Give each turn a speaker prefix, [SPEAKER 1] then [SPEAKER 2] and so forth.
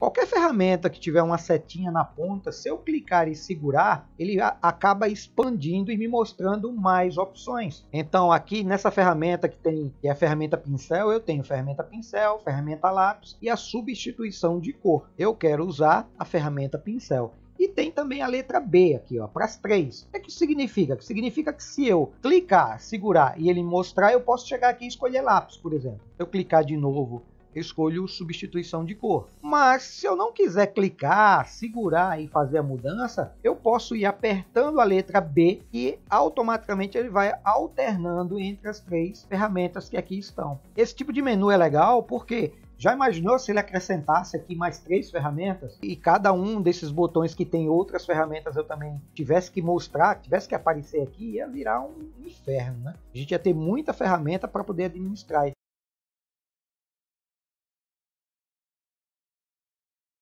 [SPEAKER 1] Qualquer ferramenta que tiver uma setinha na ponta, se eu clicar e segurar, ele acaba expandindo e me mostrando mais opções. Então aqui nessa ferramenta que tem, que é a ferramenta pincel, eu tenho ferramenta pincel, ferramenta lápis e a substituição de cor. Eu quero usar a ferramenta pincel. E tem também a letra B aqui, ó, para as três. O que, é significa? Que significa que se eu clicar, segurar e ele mostrar, eu posso chegar aqui e escolher lápis, por exemplo. Se Eu clicar de novo, escolho substituição de cor. Mas se eu não quiser clicar, segurar e fazer a mudança, eu posso ir apertando a letra B e automaticamente ele vai alternando entre as três ferramentas que aqui estão. Esse tipo de menu é legal porque já imaginou se ele acrescentasse aqui mais três ferramentas e cada um desses botões que tem outras ferramentas eu também tivesse que
[SPEAKER 2] mostrar, tivesse que aparecer aqui, ia virar um inferno, né? A gente ia ter muita ferramenta para poder administrar.